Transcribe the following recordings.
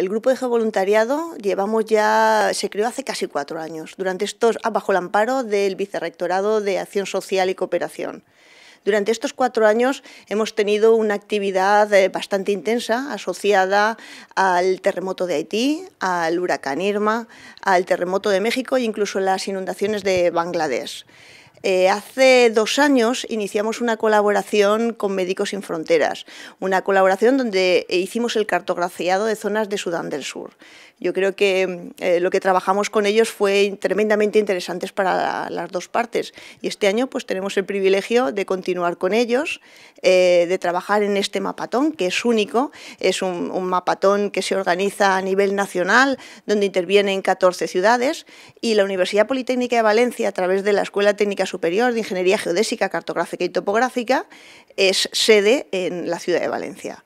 el grupo de voluntariado llevamos ya, se creó hace casi cuatro años, durante estos, ah, bajo el amparo del Vicerrectorado de Acción Social y Cooperación. Durante estos cuatro años hemos tenido una actividad eh, bastante intensa asociada al terremoto de Haití, al huracán Irma, al terremoto de México e incluso las inundaciones de Bangladesh. Eh, hace dos años iniciamos una colaboración con Médicos Sin Fronteras, una colaboración donde hicimos el cartografiado de zonas de Sudán del Sur. Yo creo que mm, eh, lo que trabajamos con ellos fue tremendamente interesante para las dos partes y este año pues tenemos el privilegio de continuar con ellos, eh, de trabajar en este mapatón que es único, es un, un mapatón que se organiza a nivel nacional donde intervienen 14 ciudades y la Universidad Politécnica de Valencia a través de la Escuela Técnica Superior de Ingeniería Geodésica, Cartográfica y Topográfica es sede en la ciudad de Valencia.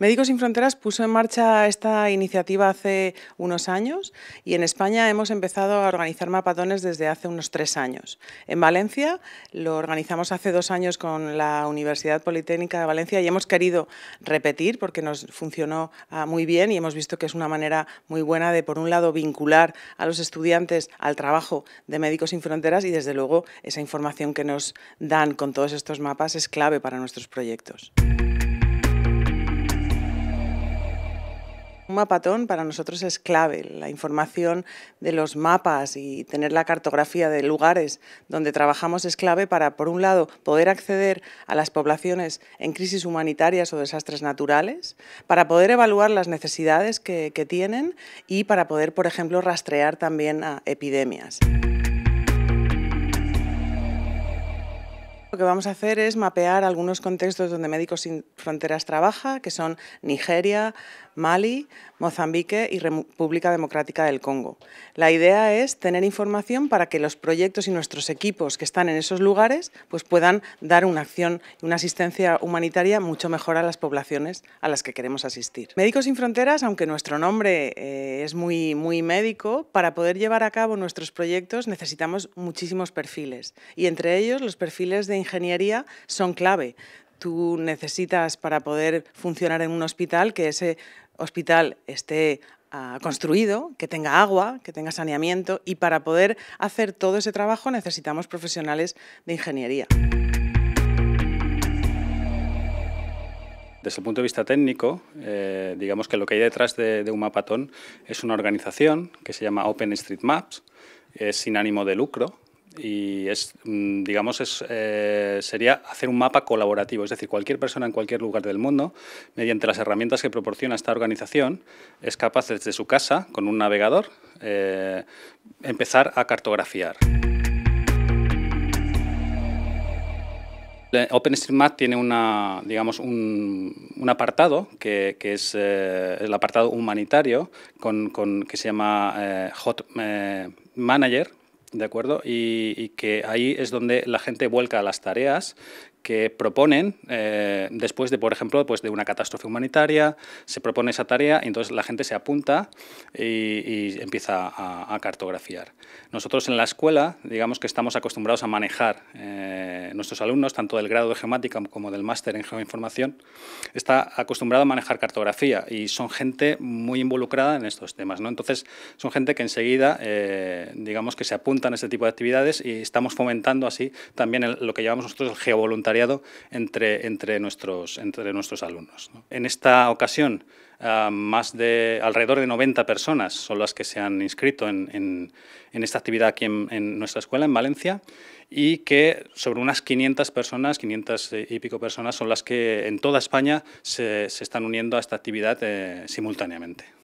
Médicos Sin Fronteras puso en marcha esta iniciativa hace unos años y en España hemos empezado a organizar mapatones desde hace unos tres años. En Valencia lo organizamos hace dos años con la Universidad Politécnica de Valencia y hemos querido repetir porque nos funcionó ah, muy bien y hemos visto que es una manera muy buena de, por un lado, vincular a los estudiantes al trabajo de Médicos Sin Fronteras y, desde luego, esa información que nos dan con todos estos mapas es clave para nuestros proyectos. Un mapatón para nosotros es clave. La información de los mapas y tener la cartografía de lugares donde trabajamos es clave para, por un lado, poder acceder a las poblaciones en crisis humanitarias o desastres naturales, para poder evaluar las necesidades que, tienen y para poder, por ejemplo, rastrear también a epidemias. que vamos a hacer es mapear algunos contextos donde Médicos Sin Fronteras trabaja, que son Nigeria, Mali, Mozambique y República Democrática del Congo. La idea es tener información para que los proyectos y nuestros equipos que están en esos lugares pues puedan dar una acción, y una asistencia humanitaria mucho mejor a las poblaciones a las que queremos asistir. Médicos Sin Fronteras, aunque nuestro nombre eh, es muy, muy médico, para poder llevar a cabo nuestros proyectos necesitamos muchísimos perfiles y entre ellos los perfiles de ingeniería son clave. Tú necesitas para poder funcionar en un hospital que ese hospital esté ah, construido, que tenga agua, que tenga saneamiento y para poder hacer todo ese trabajo necesitamos profesionales de ingeniería. Desde el punto de vista técnico, eh, digamos que lo que hay detrás de, de un mapatón es una organización que se llama OpenStreetMaps, es sin ánimo de lucro, y es, mm, digamos, eh, sería hacer un mapa colaborativo, es decir, cualquier persona en cualquier lugar del mundo, mediante las herramientas que proporciona esta organización, es capaz desde su casa, con un navegador, eh, empezar a cartografiar. Eh, OpenStreetMap tiene un, apartado que, es el apartado humanitario que se llama Hot Manager, ¿De acuerdo? Y, que ahí es donde la gente vuelca las tareas que proponen eh, después de, por ejemplo, pues de una catástrofe humanitaria, se propone esa tarea y entonces la gente se apunta y, empieza a, cartografiar. Nosotros en la escuela, digamos que estamos acostumbrados a manejar eh, nuestros alumnos, tanto del grado de geomática como del máster en geoinformación, está acostumbrado a manejar cartografía y son gente muy involucrada en estos temas. ¿no? Entonces son gente que enseguida, eh, digamos que se apuntan a este tipo de actividades y estamos fomentando así también lo que llamamos nosotros el geovoluntario entre, nuestros, alumnos. En esta ocasión, ah, más de alrededor de 90 personas son las que se han inscrito en, esta actividad aquí en, nuestra escuela, en Valencia, y que sobre unas 500 personas, 500 y pico personas, son las que en toda España se, están uniendo a esta actividad eh, simultáneamente.